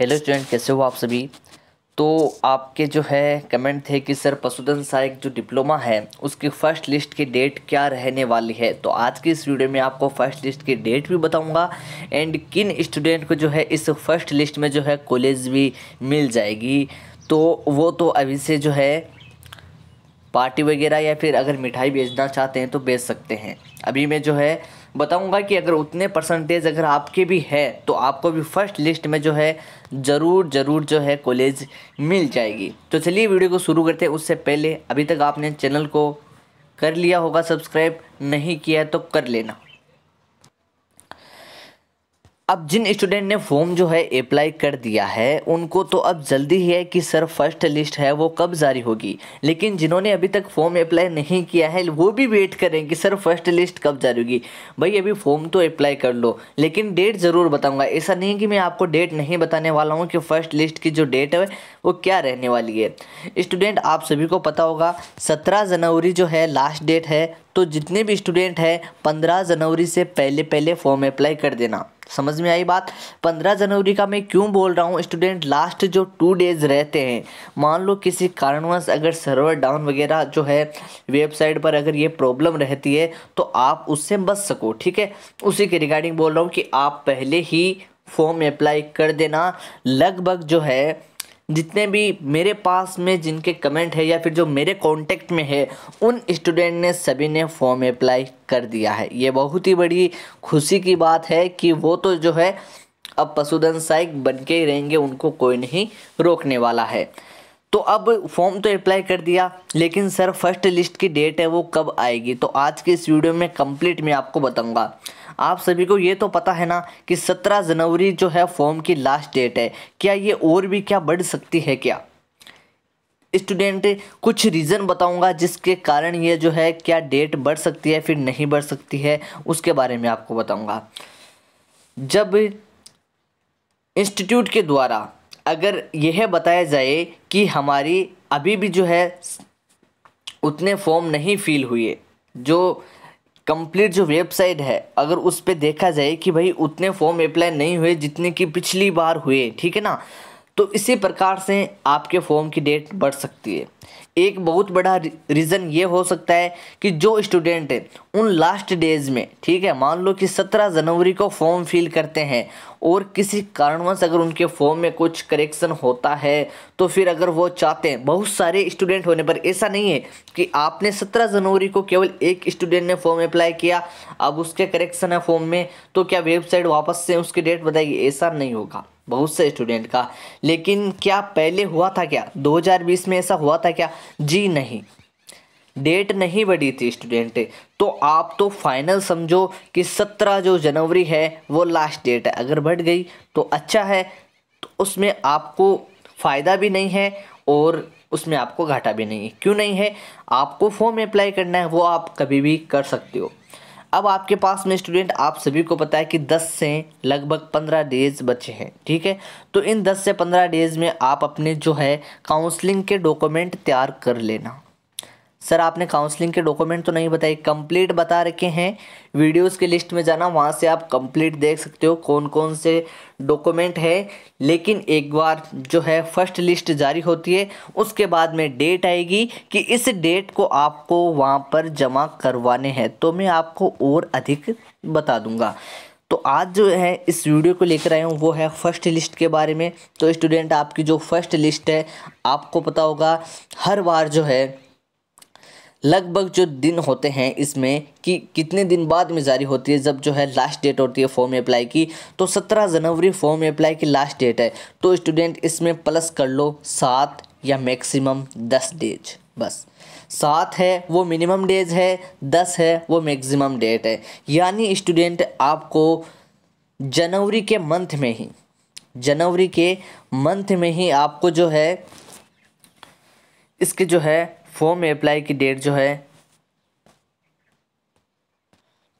hello student कैसे हो आप सभी तो आपके जो है कमेंट थे कि सर पशुधन सहायक जो डिप्लोमा है उसकी फ़र्स्ट लिस्ट की डेट क्या रहने वाली है तो आज की इस वीडियो में आपको फर्स्ट लिस्ट की डेट भी बताऊंगा एंड किन स्टूडेंट को जो है इस फर्स्ट लिस्ट में जो है कॉलेज भी मिल जाएगी तो वो तो अभी से जो है पार्टी वगैरह या फिर अगर मिठाई बेचना चाहते हैं तो बेच सकते हैं अभी मैं जो है बताऊंगा कि अगर उतने परसेंटेज अगर आपके भी है तो आपको भी फर्स्ट लिस्ट में जो है ज़रूर ज़रूर जो है कॉलेज मिल जाएगी तो चलिए वीडियो को शुरू करते हैं उससे पहले अभी तक आपने चैनल को कर लिया होगा सब्सक्राइब नहीं किया है तो कर लेना अब जिन स्टूडेंट ने फॉर्म जो है अप्लाई कर दिया है उनको तो अब जल्दी ही है कि सर फर्स्ट लिस्ट है वो कब जारी होगी लेकिन जिन्होंने अभी तक फॉर्म अप्लाई नहीं किया है वो भी वेट करें कि सर फर्स्ट लिस्ट कब जारी होगी भाई अभी फॉर्म तो अप्लाई कर लो लेकिन डेट ज़रूर बताऊंगा ऐसा नहीं कि मैं आपको डेट नहीं बताने वाला हूँ कि फ़र्स्ट लिस्ट की जो डेट है वो क्या रहने वाली है स्टूडेंट आप सभी को पता होगा सत्रह जनवरी जो है लास्ट डेट है तो जितने भी स्टूडेंट हैं पंद्रह जनवरी से पहले पहले फॉर्म अप्लाई कर देना समझ में आई बात 15 जनवरी का मैं क्यों बोल रहा हूँ स्टूडेंट लास्ट जो टू डेज रहते हैं मान लो किसी कारणवश अगर सर्वर डाउन वगैरह जो है वेबसाइट पर अगर ये प्रॉब्लम रहती है तो आप उससे बच सको ठीक है उसी के रिगार्डिंग बोल रहा हूँ कि आप पहले ही फॉर्म अप्लाई कर देना लगभग जो है जितने भी मेरे पास में जिनके कमेंट है या फिर जो मेरे कांटेक्ट में है उन स्टूडेंट ने सभी ने फॉर्म अप्लाई कर दिया है ये बहुत ही बड़ी खुशी की बात है कि वो तो जो है अब पशुधन सहायक बन के ही रहेंगे उनको कोई नहीं रोकने वाला है तो अब फॉर्म तो अप्लाई कर दिया लेकिन सर फर्स्ट लिस्ट की डेट है वो कब आएगी तो आज के इस वीडियो में कंप्लीट मैं आपको बताऊंगा आप सभी को ये तो पता है ना कि 17 जनवरी जो है फॉर्म की लास्ट डेट है क्या ये और भी क्या बढ़ सकती है क्या स्टूडेंट कुछ रीज़न बताऊंगा जिसके कारण ये जो है क्या डेट बढ़ सकती है फिर नहीं बढ़ सकती है उसके बारे में आपको बताऊँगा जब इंस्टीट्यूट के द्वारा अगर यह बताया जाए कि हमारी अभी भी जो है उतने फॉर्म नहीं फील हुए जो कंप्लीट जो वेबसाइट है अगर उस पर देखा जाए कि भाई उतने फॉर्म अप्लाई नहीं हुए जितने कि पिछली बार हुए ठीक है ना तो इसी प्रकार से आपके फॉर्म की डेट बढ़ सकती है एक बहुत बड़ा रीज़न ये हो सकता है कि जो स्टूडेंट है उन लास्ट डेज में ठीक है मान लो कि सत्रह जनवरी को फॉर्म फिल करते हैं और किसी कारणवश अगर उनके फॉर्म में कुछ करेक्शन होता है तो फिर अगर वो चाहते हैं बहुत सारे स्टूडेंट होने पर ऐसा नहीं है कि आपने सत्रह जनवरी को केवल एक स्टूडेंट ने फॉर्म अप्लाई किया अब उसके करेक्शन है फॉर्म में तो क्या वेबसाइट वापस से उसकी डेट बताएगी ऐसा नहीं होगा बहुत से स्टूडेंट का लेकिन क्या पहले हुआ था क्या 2020 में ऐसा हुआ था क्या जी नहीं डेट नहीं बढ़ी थी स्टूडेंट तो आप तो फाइनल समझो कि 17 जो जनवरी है वो लास्ट डेट है अगर बढ़ गई तो अच्छा है तो उसमें आपको फ़ायदा भी नहीं है और उसमें आपको घाटा भी नहीं है क्यों नहीं है आपको फॉर्म अप्लाई करना है वो आप कभी भी कर सकते हो अब आपके पास में स्टूडेंट आप सभी को पता है कि 10 से लगभग 15 डेज बचे हैं ठीक है तो इन 10 से 15 डेज में आप अपने जो है काउंसलिंग के डॉक्यूमेंट तैयार कर लेना सर आपने काउंसलिंग के डॉक्यूमेंट तो नहीं बताए कंप्लीट बता रखे हैं वीडियोस के लिस्ट में जाना वहाँ से आप कंप्लीट देख सकते हो कौन कौन से डॉक्यूमेंट है लेकिन एक बार जो है फर्स्ट लिस्ट जारी होती है उसके बाद में डेट आएगी कि इस डेट को आपको वहाँ पर जमा करवाने हैं तो मैं आपको और अधिक बता दूँगा तो आज जो है इस वीडियो को लेकर आया हूँ वो है फर्स्ट लिस्ट के बारे में तो स्टूडेंट आपकी जो फर्स्ट लिस्ट है आपको पता होगा हर बार जो है लगभग जो दिन होते हैं इसमें कि कितने दिन बाद में जारी होती है जब जो है लास्ट डेट होती है फॉर्म अप्लाई की तो सत्रह जनवरी फॉर्म अप्लाई की लास्ट डेट है तो स्टूडेंट इसमें प्लस कर लो सात या मैक्सिमम दस डेज बस सात है वो मिनिमम डेज है दस है वो मैक्सिमम डेट है यानी स्टूडेंट आपको जनवरी के मंथ में ही जनवरी के मंथ में ही आपको जो है इसके जो है फॉर्म अप्लाई की डेट जो है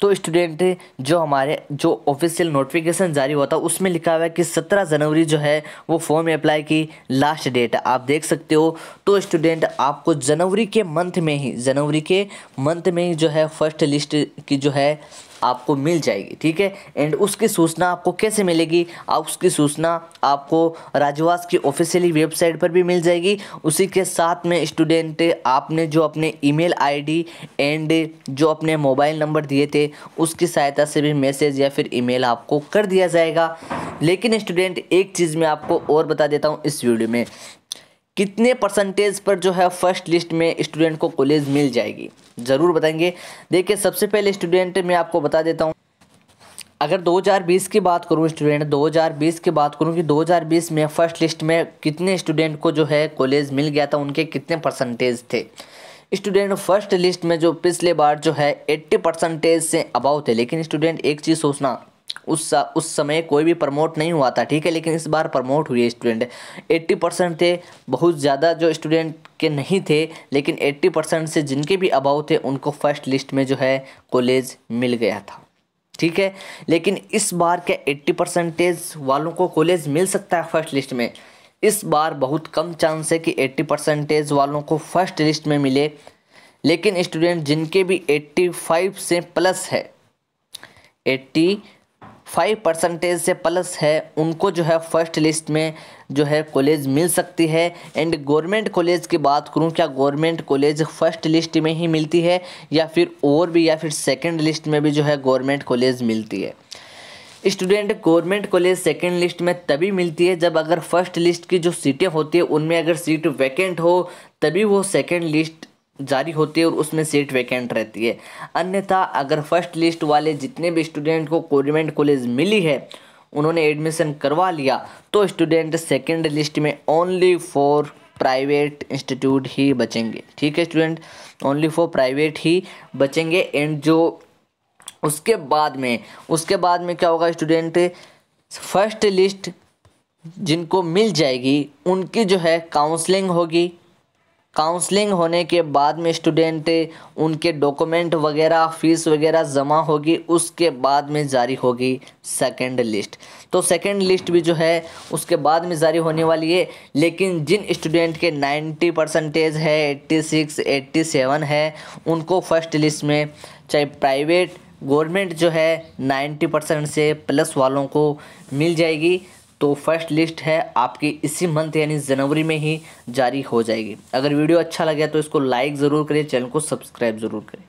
तो स्टूडेंट जो हमारे जो ऑफिशियल नोटिफिकेशन जारी हुआ था उसमें लिखा हुआ है कि 17 जनवरी जो है वो फॉर्म अप्लाई की लास्ट डेट है आप देख सकते हो तो स्टूडेंट आपको जनवरी के मंथ में ही जनवरी के मंथ में ही जो है फर्स्ट लिस्ट की जो है आपको मिल जाएगी ठीक है एंड उसकी सूचना आपको कैसे मिलेगी आप उसकी सूचना आपको राजवास की ऑफिशियली वेबसाइट पर भी मिल जाएगी उसी के साथ में स्टूडेंट आपने जो अपने ईमेल आईडी एंड जो अपने मोबाइल नंबर दिए थे उसकी सहायता से भी मैसेज या फिर ईमेल आपको कर दिया जाएगा लेकिन स्टूडेंट एक चीज़ मैं आपको और बता देता हूँ इस वीडियो में कितने परसेंटेज पर जो है फर्स्ट लिस्ट में स्टूडेंट को कॉलेज मिल जाएगी ज़रूर बताएंगे देखिए सबसे पहले स्टूडेंट मैं आपको बता देता हूँ अगर 2020 की बात करूं स्टूडेंट 2020 की बात करूं कि 2020 में फ़र्स्ट लिस्ट में कितने स्टूडेंट को जो है कॉलेज मिल गया था उनके कितने परसेंटेज थे स्टूडेंट फर्स्ट लिस्ट में जो पिछले बार जो है 80 परसेंटेज से अबाव थे लेकिन स्टूडेंट एक चीज़ सोचना उस उस समय कोई भी प्रमोट नहीं हुआ था ठीक है लेकिन इस बार प्रमोट हुए स्टूडेंट एट्टी परसेंट थे बहुत ज़्यादा जो स्टूडेंट के नहीं थे लेकिन एट्टी परसेंट से जिनके भी अभाव थे उनको फर्स्ट लिस्ट में जो है कॉलेज मिल गया था ठीक है लेकिन इस बार क्या एट्टी परसेंटेज वालों को कॉलेज मिल सकता है फर्स्ट लिस्ट में इस बार बहुत कम चांस है कि एट्टी परसेंटेज वालों को फर्स्ट लिस्ट में मिले लेकिन स्टूडेंट जिनके भी एट्टी फाइव से प्लस है एट्टी फाइव परसेंटेज से प्लस है उनको जो है फर्स्ट लिस्ट में जो है कॉलेज मिल सकती है एंड गवर्नमेंट कॉलेज की बात करूं क्या गवर्नमेंट कॉलेज फर्स्ट लिस्ट में ही मिलती है या फिर और भी या फिर सेकंड लिस्ट में भी जो है गवर्नमेंट कॉलेज मिलती है student government college second list में तभी मिलती है जब अगर फर्स्ट लिस्ट की जो सीटें होती है उनमें अगर सीट वैकेंट हो तभी वो सेकेंड लिस्ट जारी होती है और उसमें सीट वैकेंट रहती है अन्यथा अगर फर्स्ट लिस्ट वाले जितने भी स्टूडेंट को गवर्नमेंट कॉलेज मिली है उन्होंने एडमिशन करवा लिया तो स्टूडेंट सेकेंड लिस्ट में ओनली फॉर प्राइवेट इंस्टीट्यूट ही बचेंगे ठीक है स्टूडेंट ओनली फॉर प्राइवेट ही बचेंगे एंड जो उसके बाद में उसके बाद में क्या होगा स्टूडेंट फर्स्ट लिस्ट जिनको मिल जाएगी उनकी जो है काउंसलिंग होगी काउंसलिंग होने के बाद में स्टूडेंट उनके डॉक्यूमेंट वगैरह फीस वगैरह जमा होगी उसके बाद में जारी होगी सेकंड लिस्ट तो सेकंड लिस्ट भी जो है उसके बाद में जारी होने वाली है लेकिन जिन स्टूडेंट के 90 परसेंटेज है 86 87 है उनको फर्स्ट लिस्ट में चाहे प्राइवेट गवर्नमेंट जो है 90 परसेंट से प्लस वालों को मिल जाएगी तो फर्स्ट लिस्ट है आपकी इसी मंथ यानी जनवरी में ही जारी हो जाएगी अगर वीडियो अच्छा लगे तो इसको लाइक ज़रूर करें चैनल को सब्सक्राइब ज़रूर करें